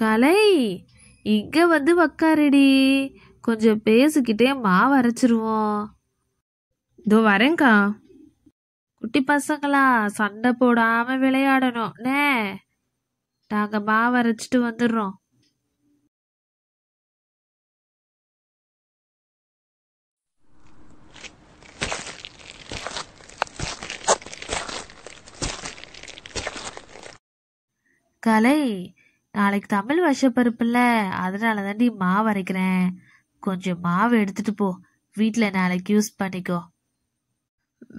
கலை இங்கே வந்து வக்காரடி கொஞ்சம் பேசிக்கிட்டே மாவு அரைச்சிருவோம் இதோ வரேங்க்கா குட்டி பசங்களா சண்டை போடாமல் விளையாடணும் நே நாங்கள் மாவு அரைச்சிட்டு வந்துடுறோம் கலை நாளைக்கு தமிழ் வருஷப்பருப்புல அதனால தாண்டி மாவு அரைக்கிறேன் கொஞ்சம் மாவு எடுத்துட்டு போ வீட்டில் நாளைக்கு யூஸ் பண்ணிக்கோ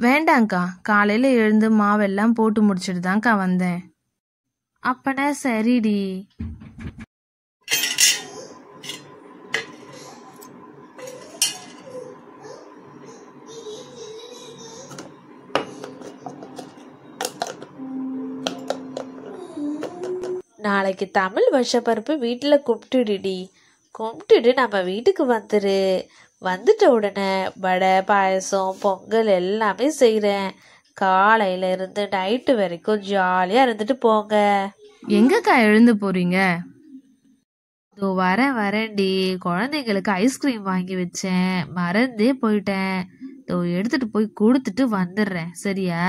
வேண்டாங்க்கா காலையில் எழுந்து மாவெல்லாம் போட்டு முடிச்சுட்டு தான்க்கா வந்தேன் அப்பனா சரிடி நாளைக்கு தமிழ் வருஷப்பருப்பு வீட்டில் கும்பிட்டுடுடி கும்பிட்டுட்டு நம்ம வீட்டுக்கு வந்துரு வந்துட்ட உடனே வடை பாயசம் பொங்கல் எல்லாமே செய்கிறேன் காலையில இருந்து நைட்டு வரைக்கும் ஜாலியாக இருந்துட்டு போங்க எங்கக்கா எழுந்து போறீங்க இதோ வர வரேன்டி குழந்தைங்களுக்கு ஐஸ்கிரீம் வாங்கி வச்சேன் மறந்தே போயிட்டேன் இதோ எடுத்துட்டு போய் கொடுத்துட்டு வந்துடுறேன் சரியா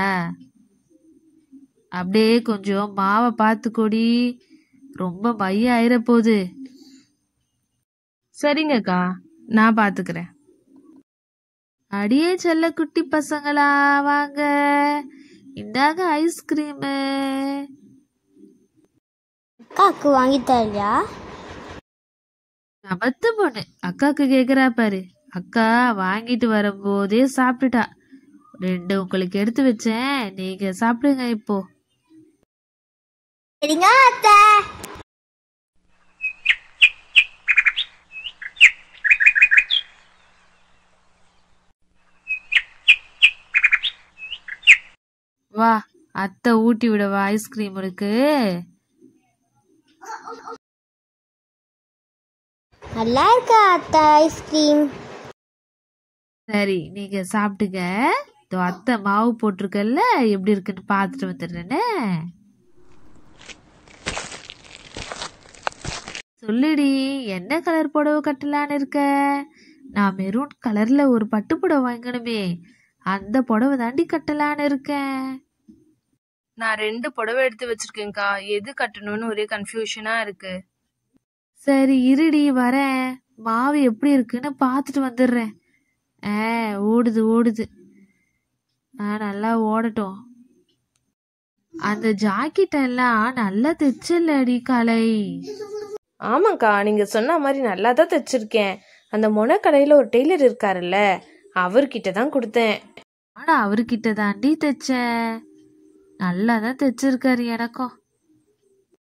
அப்படியே கொஞ்சம் மாவை பார்த்து கொடி ரொம்ப மைய ஆயிரப்போகுது சரிங்கக்கா நான் பாத்துக்கிறேன் அடியே செல்ல குட்டி பசங்களா வாங்க இந்தாங்க ஐஸ்கிரீம் அக்காக்கு வாங்கி தரியா பத்து பொண்ணு அக்காக்கு கேக்குறா பாரு அக்கா வாங்கிட்டு வரும்போதே சாப்பிட்டுட்டா ரெண்டு உங்களுக்கு எடுத்து வச்சேன் நீங்க சாப்பிடுங்க இப்போ வா அத்தை ஊட்டி விடவா ஐஸ்கிரீம் இருக்கு நல்லா இருக்கா அத்தை ஐஸ்கிரீம் சரி நீங்க சாப்பிட்டுங்க அத்தை மாவு போட்டிருக்கல்ல எப்படி இருக்குன்னு பாத்துட்டு வந்துடுறேன்னு சொல்லுடி என்ன கலர் புடவை கட்டலான்னு இருக்க நான் மெரூன் கலரில் ஒரு பட்டு புடவை வாங்கணுமே அந்த புடவை தாண்டி கட்டலான்னு இருக்கேன் நான் ரெண்டு புடவை எடுத்து வச்சிருக்கேன்க்கா எது கட்டணும்னு ஒரே கன்ஃபியூஷனாக இருக்கு சரி இருடி வரேன் மாவு எப்படி இருக்குன்னு பார்த்துட்டு வந்துடுறேன் ஆ ஓடுது ஓடுது ஆ நல்லா ஓடட்டும் அந்த ஜாக்கெட் எல்லாம் நல்லா தைச்சல்லடி கலை ஆமாங்க்கா நீங்க சொன்ன மாதிரி நல்லா தான் தைச்சிருக்கேன் அந்த மொன ஒரு டெய்லர் இருக்காருல்ல அவர்கிட்ட தான் கொடுத்தேன் ஆனா அவர்கிட்ட தாண்டி தைச்ச நல்லா தான் தைச்சிருக்காரு எனக்கும்